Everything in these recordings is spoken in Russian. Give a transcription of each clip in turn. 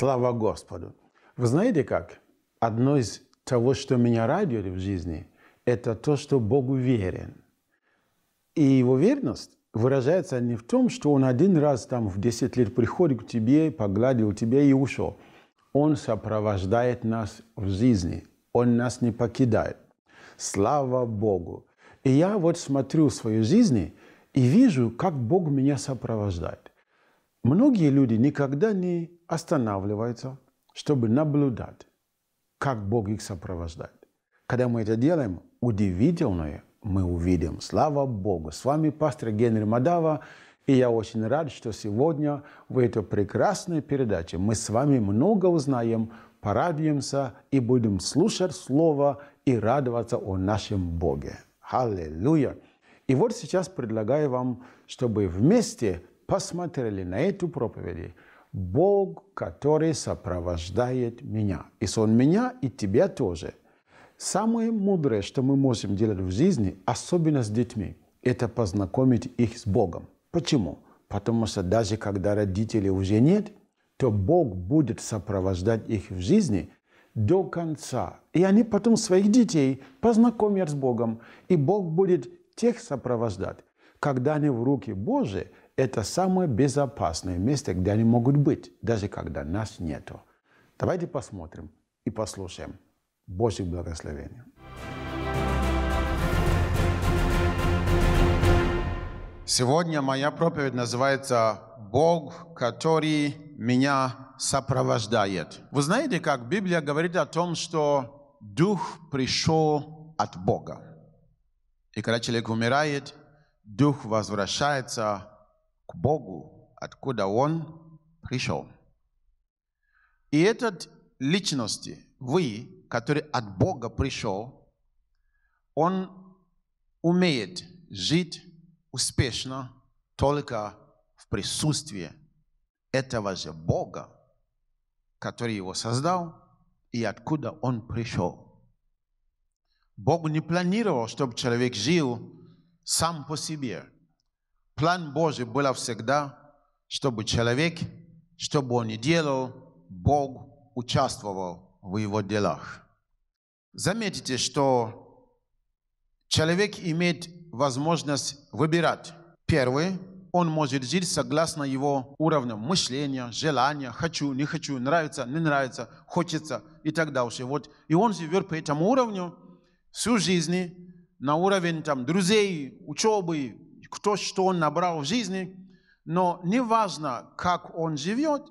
Слава Господу! Вы знаете как? Одно из того, что меня радует в жизни, это то, что Бог верен. И его верность выражается не в том, что он один раз там в 10 лет приходит к тебе, погладил тебя и ушел. Он сопровождает нас в жизни. Он нас не покидает. Слава Богу! И я вот смотрю свою жизнь и вижу, как Бог меня сопровождает. Многие люди никогда не останавливаются, чтобы наблюдать, как Бог их сопровождает. Когда мы это делаем, удивительное мы увидим. Слава Богу! С вами пастор Генри Мадава, и я очень рад, что сегодня в этой прекрасной передаче мы с вами много узнаем, порадуемся и будем слушать Слово и радоваться о нашем Боге. Аллилуйя! И вот сейчас предлагаю вам, чтобы вместе – посмотрели на эту проповедь, Бог, который сопровождает меня. и Он меня и тебя тоже. Самое мудрое, что мы можем делать в жизни, особенно с детьми, это познакомить их с Богом. Почему? Потому что даже когда родителей уже нет, то Бог будет сопровождать их в жизни до конца. И они потом своих детей познакомят с Богом, и Бог будет тех сопровождать. Когда они в руки Божьи, это самое безопасное место, где они могут быть, даже когда нас нету. Давайте посмотрим и послушаем. Божьих благословений. Сегодня моя проповедь называется «Бог, который меня сопровождает». Вы знаете, как Библия говорит о том, что Дух пришел от Бога. И когда человек умирает, Дух возвращается к Богу, откуда Он пришел. И этот личности, вы, который от Бога пришел, он умеет жить успешно только в присутствии этого же Бога, который его создал и откуда он пришел. Бог не планировал, чтобы человек жил сам по себе – План Божий был всегда, чтобы человек, что бы он ни делал, Бог участвовал в его делах. Заметите, что человек имеет возможность выбирать. Первый, он может жить согласно его уровню мышления, желания, хочу, не хочу, нравится, не нравится, хочется и так дальше. Вот. И он живет по этому уровню всю жизнь, на уровень там, друзей, учебы, кто что он набрал в жизни, но неважно, как он живет,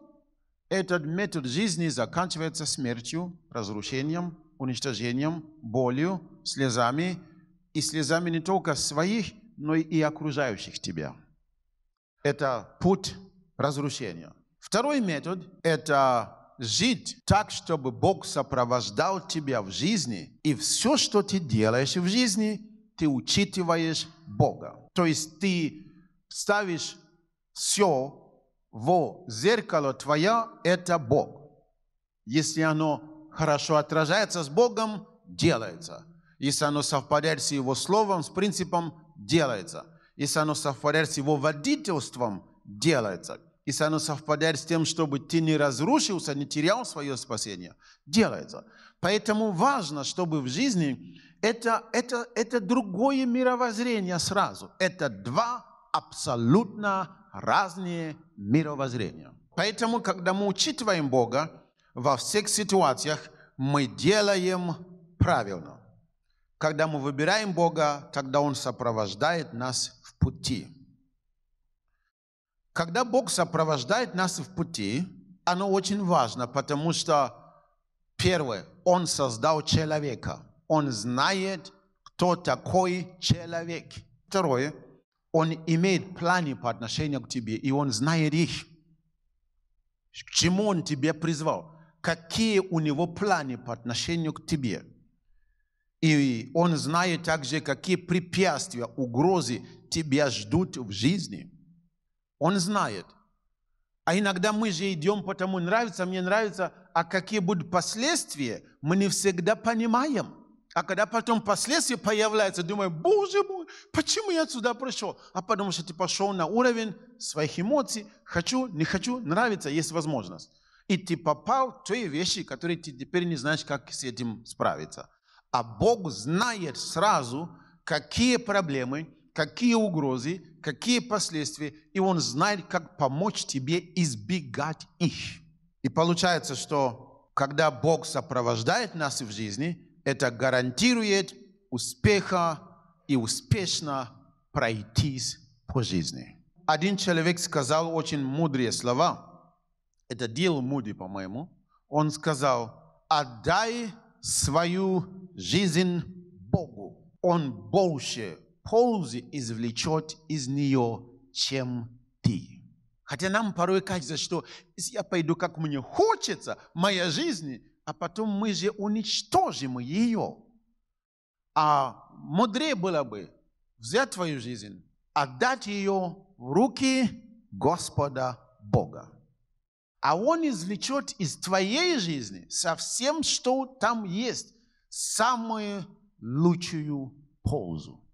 этот метод жизни заканчивается смертью, разрушением, уничтожением, болью, слезами, и слезами не только своих, но и окружающих тебя. Это путь разрушения. Второй метод – это жить так, чтобы Бог сопровождал тебя в жизни, и все, что ты делаешь в жизни, ты учитываешь Бога. То есть ты ставишь все во зеркало твое, это Бог. Если оно хорошо отражается с Богом, делается. Если оно совпадает с Его Словом, с принципом, делается. Если оно совпадает с Его водительством, делается. Если оно совпадает с тем, чтобы ты не разрушился, не терял свое спасение, делается. Поэтому важно, чтобы в жизни это, это, это другое мировоззрение сразу. Это два абсолютно разные мировоззрения. Поэтому, когда мы учитываем Бога, во всех ситуациях мы делаем правильно. Когда мы выбираем Бога, тогда Он сопровождает нас в пути. Когда Бог сопровождает нас в пути, оно очень важно, потому что, первое, Он создал человека – он знает, кто такой человек. Второе, он имеет планы по отношению к тебе, и он знает их. К чему он тебя призвал? Какие у него планы по отношению к тебе? И он знает также, какие препятствия, угрозы тебя ждут в жизни. Он знает. А иногда мы же идем, потому нравится, мне нравится, а какие будут последствия, мы не всегда понимаем. А когда потом последствия появляются, думаю, боже мой, почему я сюда пришел? А потому что ты типа, пошел на уровень своих эмоций, хочу, не хочу, нравится, есть возможность. И ты попал в те вещи, которые ты теперь не знаешь, как с этим справиться. А Бог знает сразу, какие проблемы, какие угрозы, какие последствия, и Он знает, как помочь тебе избегать их. И получается, что когда Бог сопровождает нас в жизни – это гарантирует успеха и успешно пройтись по жизни. Один человек сказал очень мудрые слова. Это Дил Муди, по-моему. Он сказал, отдай свою жизнь Богу. Он больше пользы извлечет из нее, чем ты. Хотя нам порой кажется, что если я пойду, как мне хочется, моя жизнь а потом мы же уничтожим ее. А мудрее было бы взять твою жизнь, отдать ее в руки Господа Бога. А Он извлечет из твоей жизни со всем, что там есть, самую лучшую пользу.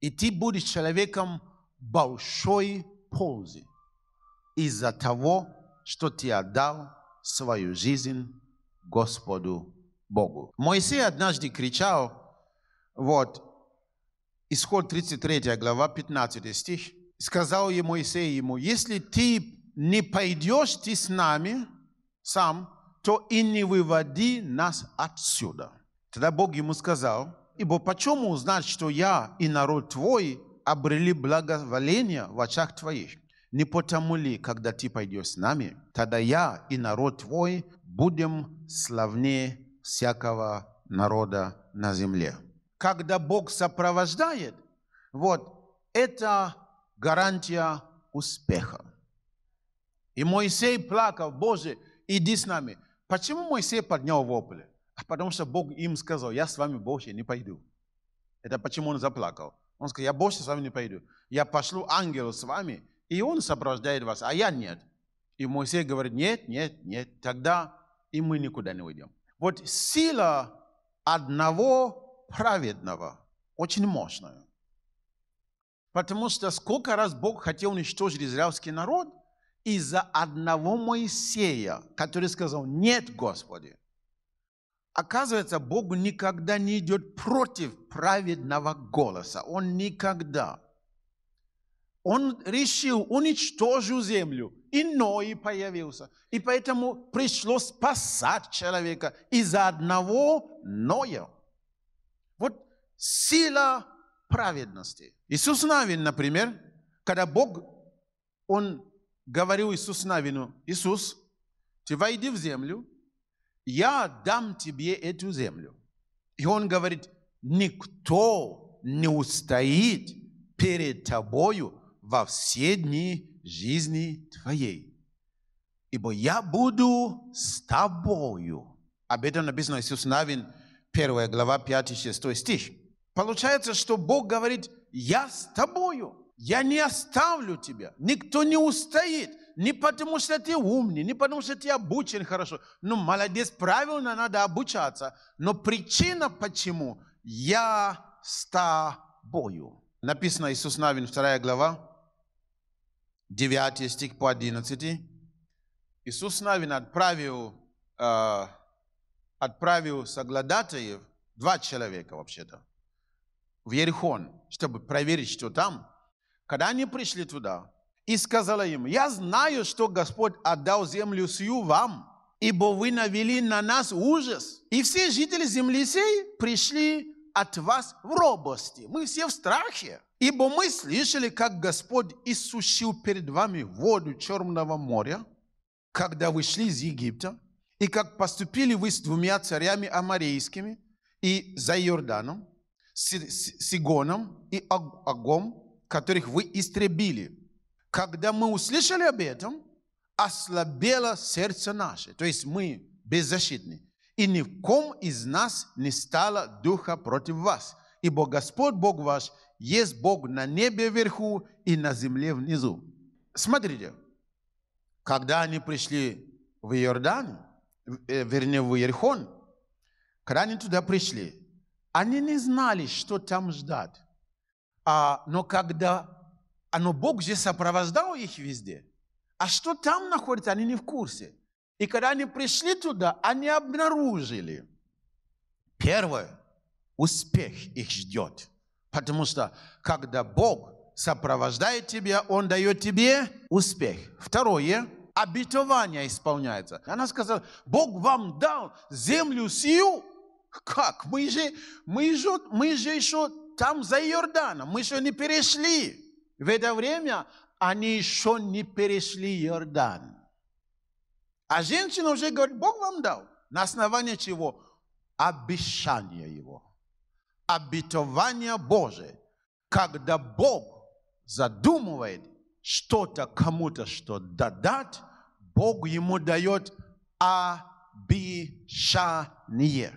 И ты будешь человеком большой пользы из-за того, что ты отдал свою жизнь Господу Богу. Моисей однажды кричал, вот, исход 33 глава, 15 стих, сказал ему Моисей ему, если ты не пойдешь ты с нами сам, то и не выводи нас отсюда. Тогда Бог ему сказал, ибо почему узнать, что я и народ твой обрели благоволение в очах твоих? Не потому ли, когда ты пойдешь с нами, тогда я и народ твой будем славнее всякого народа на земле. Когда Бог сопровождает, вот это гарантия успеха. И Моисей плакал, Боже, иди с нами. Почему Моисей поднял вопли? А потому что Бог им сказал, я с вами больше не пойду. Это почему он заплакал. Он сказал, я больше с вами не пойду. Я пошлю ангела с вами, и он сопровождает вас, а я нет. И Моисей говорит, нет, нет, нет. Тогда и мы никуда не уйдем. Вот сила одного праведного очень мощная. Потому что сколько раз Бог хотел уничтожить израильский народ из-за одного Моисея, который сказал, нет, Господи. Оказывается, Бог никогда не идет против праведного голоса. Он никогда. Он решил, уничтожить землю, и Ной появился. И поэтому пришлось спасать человека из-за одного Ноя. Вот сила праведности. Иисус Навин, например, когда Бог, Он говорил Иисус Навину, Иисус, ты войди в землю, я дам тебе эту землю. И он говорит, никто не устоит перед тобою во все дни жизни твоей, ибо я буду с тобою». Об этом написано Иисус Навин, 1 глава, 5-6 стих. Получается, что Бог говорит, «Я с тобою». Я не оставлю тебя. Никто не устоит. Не потому, что ты умный, не потому, что ты обучен хорошо. Ну, молодец, правильно надо обучаться. Но причина почему? Я с тобою. Написано Иисус Навин, 2 глава, 9 стих по 11. Иисус Навин отправил, э, отправил соглядатаев, два человека вообще-то, в Ерихон, чтобы проверить, что там. Когда они пришли туда, и сказала им, я знаю, что Господь отдал землю сию вам, ибо вы навели на нас ужас. И все жители земли сей пришли от вас в робости. Мы все в страхе. Ибо мы слышали, как Господь иссушил перед вами воду Черного моря, когда вы шли из Египта, и как поступили вы с двумя царями амарейскими и за Иорданом, Сигоном и Агом, которых вы истребили. Когда мы услышали об этом, ослабело сердце наше, то есть мы беззащитны, и ни в ком из нас не стало духа против вас, ибо Господь Бог ваш есть Бог на небе вверху и на земле внизу. Смотрите, когда они пришли в Иордан, э, вернее, в Иерхон, когда они туда пришли, они не знали, что там ждать. А, но когда, а, но Бог же сопровождал их везде. А что там находится, они не в курсе. И когда они пришли туда, они обнаружили. Первое, успех их ждет. Потому что когда Бог сопровождает тебя, Он дает тебе успех. Второе, обетование исполняется. Она сказала, Бог вам дал землю сию. Как? Мы же, мы же, мы же еще там за Иорданом, мы еще не перешли. В это время они еще не перешли Иордан. А женщина уже говорит, Бог вам дал. На основании чего? Обещание его обетование Божие, когда Бог задумывает что-то кому-то, что дадать, Бог ему дает обещание.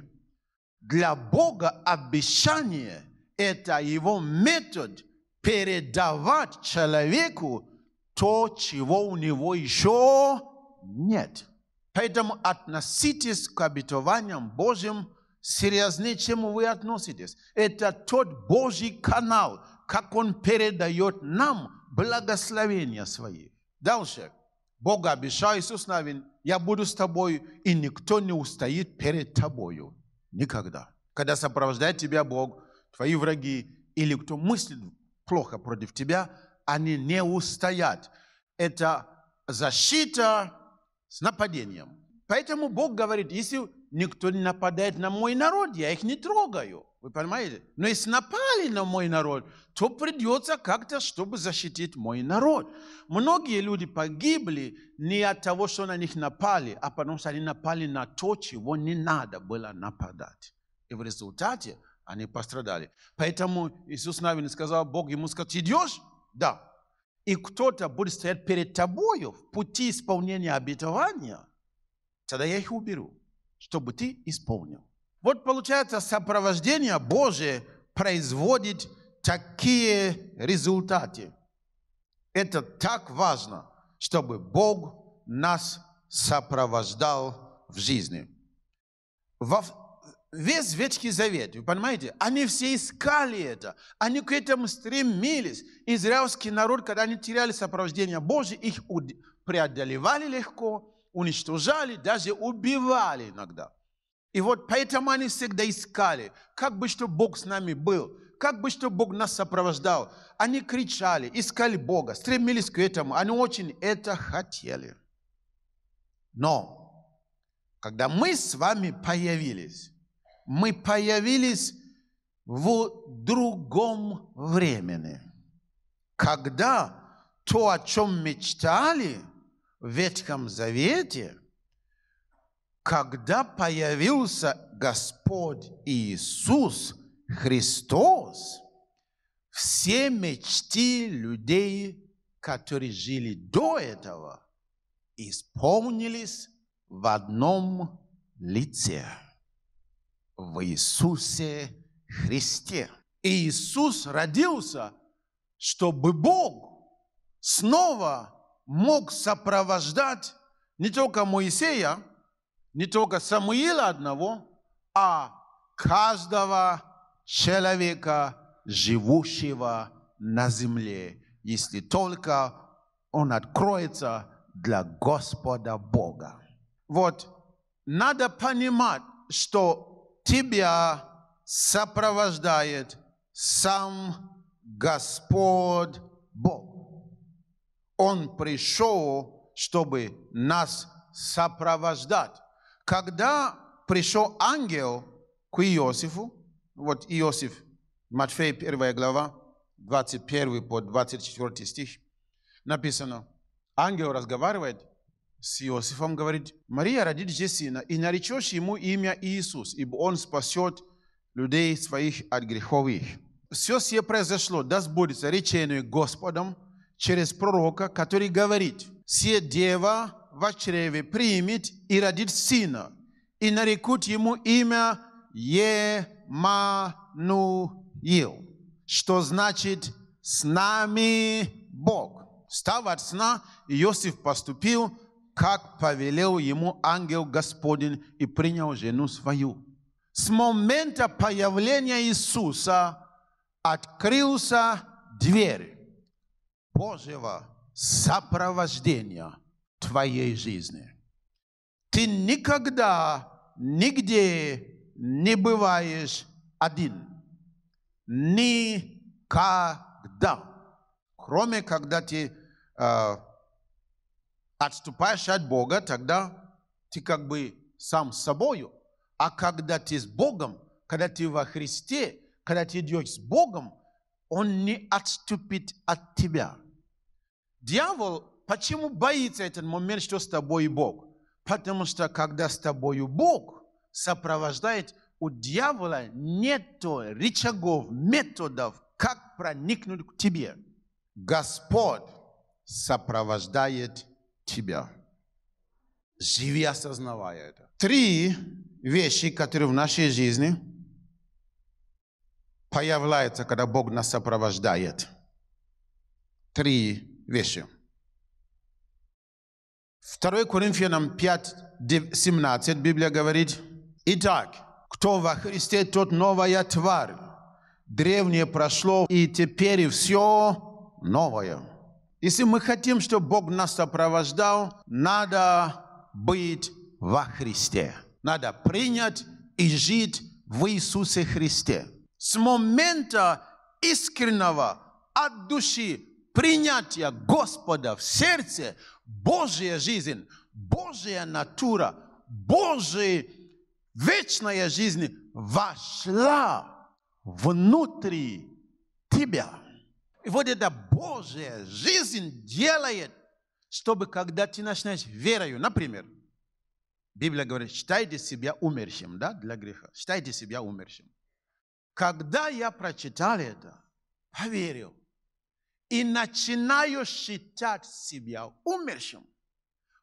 Для Бога обещание – это его метод передавать человеку то, чего у него еще нет. Поэтому относитесь к обетованиям Божьим – серьезнее, чем вы относитесь. Это тот Божий канал, как Он передает нам благословения свои. Дальше. Бог обещал Иисус Навин, я буду с тобой, и никто не устоит перед тобою. Никогда. Когда сопровождает тебя Бог, твои враги или кто мыслит плохо против тебя, они не устоят. Это защита с нападением. Поэтому Бог говорит, если никто не нападает на мой народ, я их не трогаю. Вы понимаете? Но если напали на мой народ, то придется как-то, чтобы защитить мой народ. Многие люди погибли не от того, что на них напали, а потому что они напали на то, чего не надо было нападать. И в результате они пострадали. Поэтому Иисус Навин сказал, Бог ему сказал, ты идешь? Да. И кто-то будет стоять перед тобою в пути исполнения обетования, тогда я их уберу чтобы ты исполнил. Вот получается, сопровождение Божие производит такие результаты. Это так важно, чтобы Бог нас сопровождал в жизни. Во весь Ветхий Завет, вы понимаете, они все искали это, они к этому стремились. Израильский народ, когда они теряли сопровождение Божье, их преодолевали легко, уничтожали, даже убивали иногда. И вот поэтому они всегда искали, как бы что Бог с нами был, как бы что Бог нас сопровождал. Они кричали, искали Бога, стремились к этому, они очень это хотели. Но, когда мы с вами появились, мы появились в другом времени, когда то, о чем мечтали – в Ветхом Завете, когда появился Господь Иисус Христос, все мечты людей, которые жили до этого, исполнились в одном лице, в Иисусе Христе. Иисус родился, чтобы Бог снова мог сопровождать не только Моисея, не только Самуила одного, а каждого человека, живущего на земле, если только он откроется для Господа Бога. Вот надо понимать, что тебя сопровождает сам Господь Бог. Он пришел, чтобы нас сопровождать. Когда пришел ангел к Иосифу, вот Иосиф, Матфея 1 глава, 21 по 24 стих, написано, ангел разговаривает с Иосифом, говорит, Мария родит здесь сына, и наречешь ему имя Иисус, ибо он спасет людей своих от грехов их. Все все произошло, да сбудется речению Господом, через пророка, который говорит, «Се дева в чреве примет и родит сына, и нарекут ему имя Емануил, что значит «с нами Бог». Став от сна, Иосиф поступил, как повелел ему ангел Господень, и принял жену свою. С момента появления Иисуса открылся дверь Божьего сопровождения твоей жизни. Ты никогда, нигде не бываешь один. Никогда. Кроме когда ты э, отступаешь от Бога, тогда ты как бы сам с собою. А когда ты с Богом, когда ты во Христе, когда ты идешь с Богом, Он не отступит от тебя – Дьявол почему боится этот момент, что с тобой Бог? Потому что когда с тобой Бог сопровождает, у дьявола нет рычагов, методов, как проникнуть к тебе. Господь сопровождает тебя. Живи, осознавая это. Три вещи, которые в нашей жизни появляются, когда Бог нас сопровождает. Три вещи. 2 Коринфянам 5, 17 Библия говорит, «Итак, кто во Христе, тот новая тварь. Древнее прошло, и теперь все новое». Если мы хотим, чтобы Бог нас сопровождал, надо быть во Христе. Надо принять и жить в Иисусе Христе. С момента искреннего, от души, Принятие Господа в сердце, Божья жизнь, Божья натура, Божья вечная жизнь вошла внутри тебя. И вот эта Божья жизнь делает, чтобы когда ты начинаешь верою, например, Библия говорит, считайте себя умершим, да, для греха. Считайте себя умершим. Когда я прочитал это, поверил, и начинаю считать себя умершим,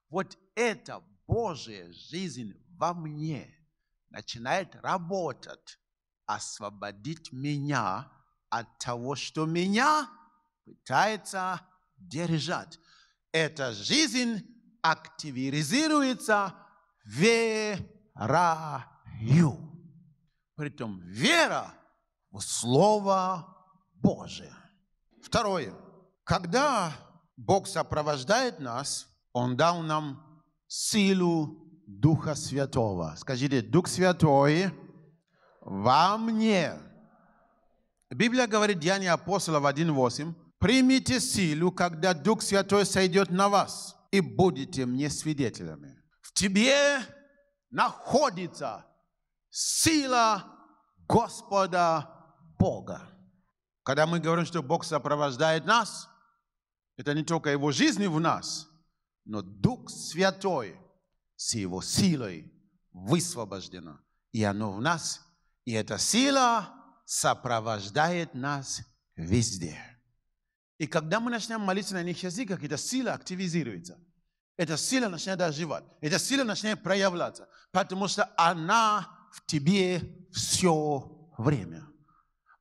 вот эта Божья жизнь во мне начинает работать, освободить меня от того, что меня пытается держать. Эта жизнь активизируется верою. Притом вера в Слово Божие. Второе. Когда Бог сопровождает нас, Он дал нам силу Духа Святого. Скажите, Дух Святой во мне. Библия говорит, Деяния апостолов 1.8, «Примите силу, когда Дух Святой сойдет на вас, и будете мне свидетелями». В тебе находится сила Господа Бога. Когда мы говорим, что Бог сопровождает нас, это не только Его жизнь в нас, но Дух Святой с Его силой высвобождено. И оно в нас. И эта сила сопровождает нас везде. И когда мы начнем молиться на них языках, эта сила активизируется. Эта сила начинает оживать. Эта сила начинает проявляться. Потому что она в тебе все время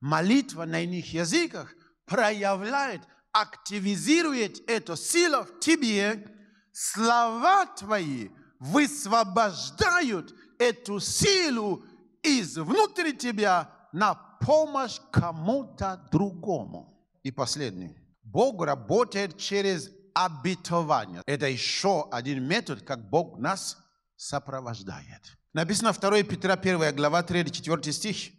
молитва на иных языках проявляет, активизирует эту силу в тебе. Слова твои высвобождают эту силу из внутри тебя на помощь кому-то другому. И последний. Бог работает через обетование. Это еще один метод, как Бог нас сопровождает. Написано 2 Петра 1 глава 3-4 стих.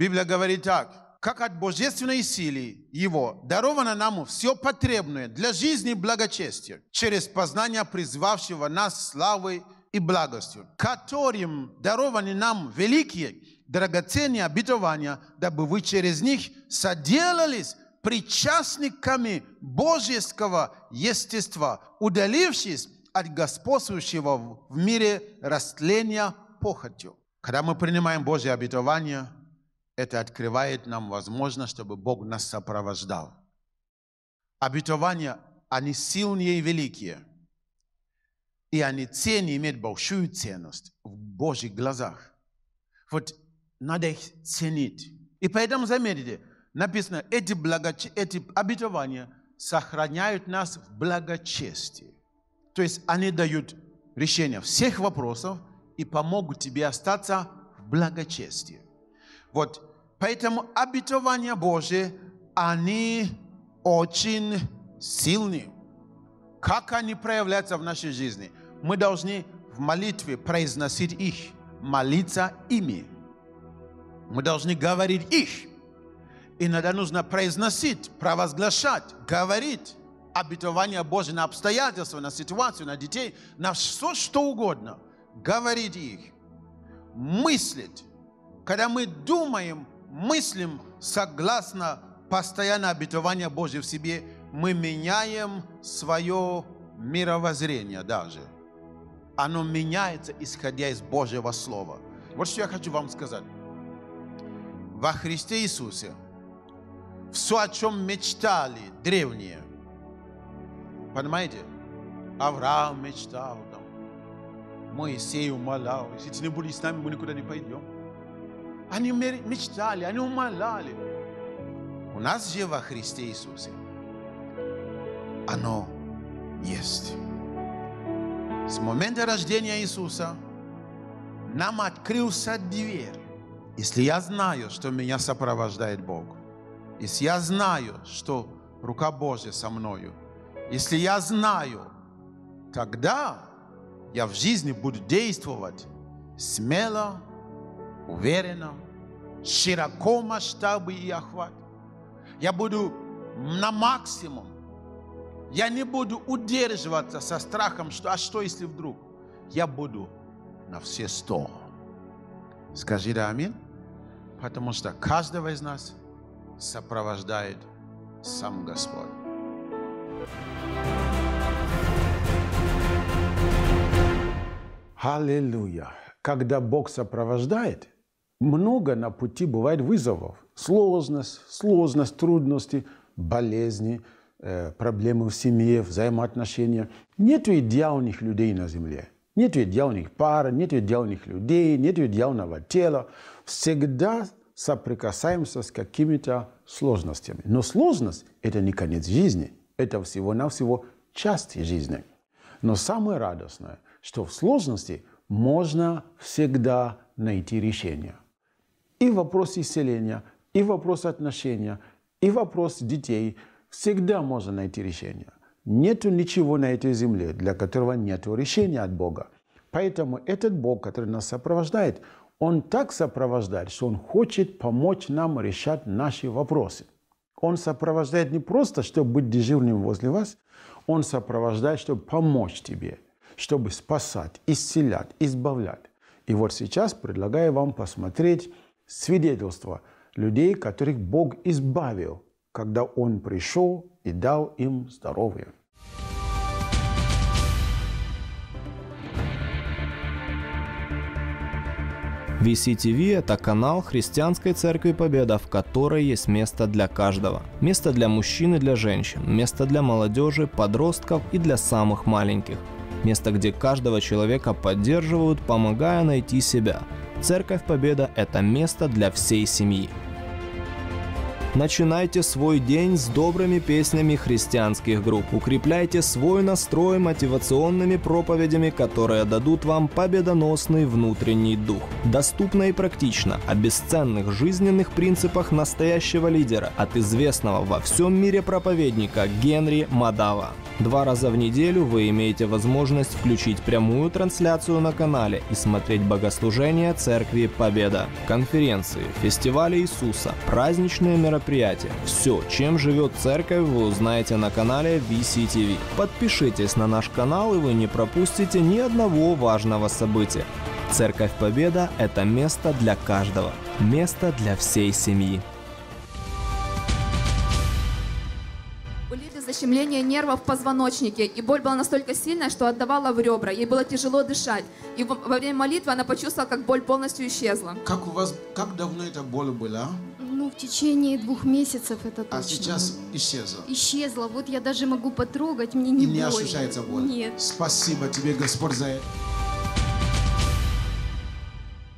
Библия говорит так. Как от божественной силы Его даровано нам все потребное для жизни и благочестия через познание призвавшего нас славы и благостью, которым дарованы нам великие драгоценные обетования, дабы вы через них соделались причастниками божеского естества, удалившись от господствующего в мире растления похотью. Когда мы принимаем Божье обетование – это открывает нам возможность, чтобы Бог нас сопровождал. Обетования, они сильные и великие. И они цены имеют большую ценность в Божьих глазах. Вот надо их ценить. И поэтому, заметьте, написано, эти, благоч... эти обетования сохраняют нас в благочестии. То есть они дают решение всех вопросов и помогут тебе остаться в благочестии. Вот. Поэтому обетования Божьи, они очень сильны. Как они проявляются в нашей жизни? Мы должны в молитве произносить их, молиться ими. Мы должны говорить их. Иногда нужно произносить, провозглашать, говорить обетование Божие на обстоятельства, на ситуацию, на детей, на все что угодно. Говорить их, мыслить, когда мы думаем, мыслим согласно постоянно обетования Божьего в себе, мы меняем свое мировоззрение даже. Оно меняется, исходя из Божьего Слова. Вот что я хочу вам сказать. Во Христе Иисусе все, о чем мечтали древние, понимаете, Авраам мечтал, там, Моисей умолял, если ты не будешь с нами, мы никуда не пойдем. Они мечтали, они умоляли. У нас же во Христе Иисусе оно есть. С момента рождения Иисуса нам открылся дверь. Если я знаю, что меня сопровождает Бог, если я знаю, что рука Божья со мною, если я знаю, тогда я в жизни буду действовать смело, уверенно, широко масштабы и охват. Я буду на максимум. Я не буду удерживаться со страхом, что а что если вдруг? Я буду на все сто. Скажи да аминь. Потому что каждого из нас сопровождает сам Господь. Аллилуйя. Когда Бог сопровождает, много на пути бывает вызовов. Сложность, сложность, трудности, болезни, э, проблемы в семье, взаимоотношения. Нет идеальных людей на земле. Нет идеальных пар, нет идеальных людей, нет идеального тела. Всегда соприкасаемся с какими-то сложностями. Но сложность – это не конец жизни. Это всего-навсего часть жизни. Но самое радостное, что в сложности можно всегда найти решение и вопрос исцеления, и вопрос отношения, и вопрос детей. Всегда можно найти решение. Нет ничего на этой земле, для которого нет решения от Бога. Поэтому этот Бог, который нас сопровождает, Он так сопровождает, что Он хочет помочь нам решать наши вопросы. Он сопровождает не просто, чтобы быть дежурным возле вас, Он сопровождает, чтобы помочь тебе, чтобы спасать, исцелять, избавлять. И вот сейчас предлагаю вам посмотреть свидетельства людей, которых Бог избавил, когда Он пришел и дал им здоровье. VCTV – это канал Христианской Церкви Победа, в которой есть место для каждого. Место для мужчин и для женщин, место для молодежи, подростков и для самых маленьких. Место, где каждого человека поддерживают, помогая найти себя – Церковь Победа – это место для всей семьи. Начинайте свой день с добрыми песнями христианских групп. Укрепляйте свой настрой мотивационными проповедями, которые дадут вам победоносный внутренний дух. Доступно и практично о бесценных жизненных принципах настоящего лидера от известного во всем мире проповедника Генри Мадава. Два раза в неделю вы имеете возможность включить прямую трансляцию на канале и смотреть богослужения Церкви Победа, конференции, фестивали Иисуса, праздничные мероприятия мероприятия. Все, чем живет церковь, вы узнаете на канале VCTV. Подпишитесь на наш канал, и вы не пропустите ни одного важного события. Церковь Победа – это место для каждого, место для всей семьи. У Лиды защемление нервов в позвоночнике, и боль была настолько сильная, что отдавала в ребра. Ей было тяжело дышать. И во время молитвы она почувствовала, как боль полностью исчезла. Как у вас, как давно эта боль была? Ну, в течение двух месяцев это а точно. А сейчас исчезло. Исчезло. Вот я даже могу потрогать, мне не И больно. не ощущается боль. Нет. Спасибо тебе, Господь, за это.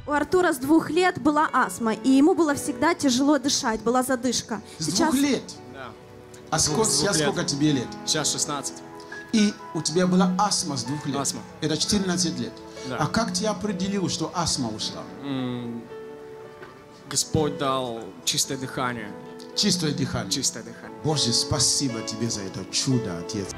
У Артура с двух лет была астма, и ему было всегда тяжело дышать, была задышка. С сейчас... двух лет? Да. А сколько, сейчас лет. сколько тебе лет? Сейчас 16. И у тебя была астма с двух лет? Астма. Это 14 лет. Да. А как тебя определил, что астма ушла? Господь дал чистое дыхание. Чистое дыхание. Чистое дыхание. Боже, спасибо тебе за это чудо, Отец.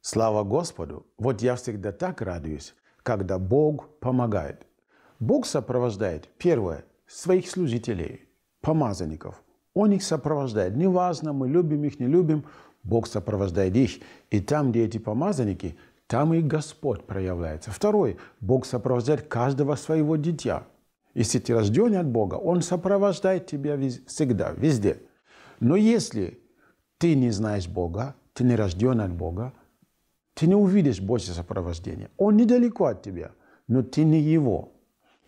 Слава Господу! Вот я всегда так радуюсь, когда Бог помогает. Бог сопровождает, первое, своих служителей, помазанников. Он их сопровождает. Неважно, мы любим их, не любим, Бог сопровождает их. И там, где эти помазанники – там и Господь проявляется. Второй, Бог сопровождает каждого своего дитя. Если ты рожден от Бога, Он сопровождает тебя всегда, везде. Но если ты не знаешь Бога, ты не рожден от Бога, ты не увидишь Божье сопровождение. Он недалеко от тебя, но ты не Его.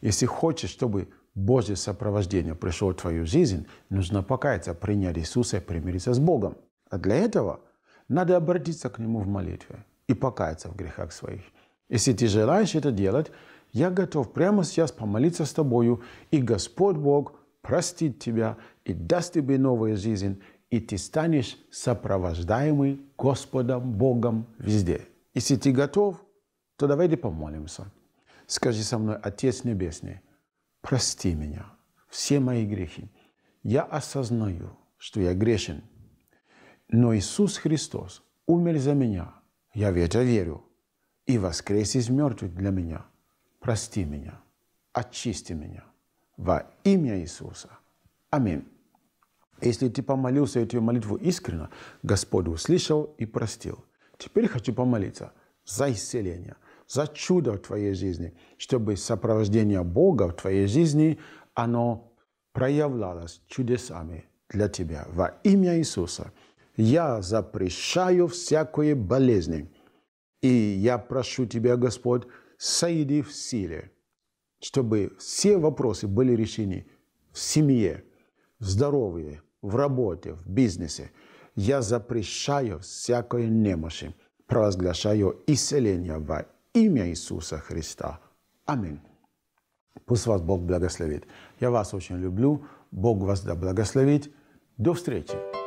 Если хочешь, чтобы Божье сопровождение пришло в твою жизнь, нужно покаяться, принять Иисуса и примириться с Богом. А для этого надо обратиться к Нему в молитве и покаяться в грехах своих. Если ты желаешь это делать, я готов прямо сейчас помолиться с тобою, и Господь Бог простит тебя и даст тебе новую жизнь, и ты станешь сопровождаемый Господом Богом везде. Если ты готов, то давайте помолимся. Скажи со мной, Отец Небесный, прости меня, все мои грехи. Я осознаю, что я грешен, но Иисус Христос умер за меня – я в это верю, и воскрес из мертвых для меня. Прости меня, очисти меня во имя Иисуса. Аминь. Если ты помолился эту молитву искренно, Господь услышал и простил. Теперь хочу помолиться за исцеление, за чудо в твоей жизни, чтобы сопровождение Бога в твоей жизни, оно проявлялось чудесами для тебя во имя Иисуса я запрещаю всякую болезни. И я прошу Тебя, Господь, сойди в силе, чтобы все вопросы были решены в семье, в здоровье, в работе, в бизнесе. Я запрещаю всякое немощи, провозглашаю исцеление во имя Иисуса Христа. Аминь. Пусть вас Бог благословит. Я вас очень люблю. Бог вас да благословит. До встречи.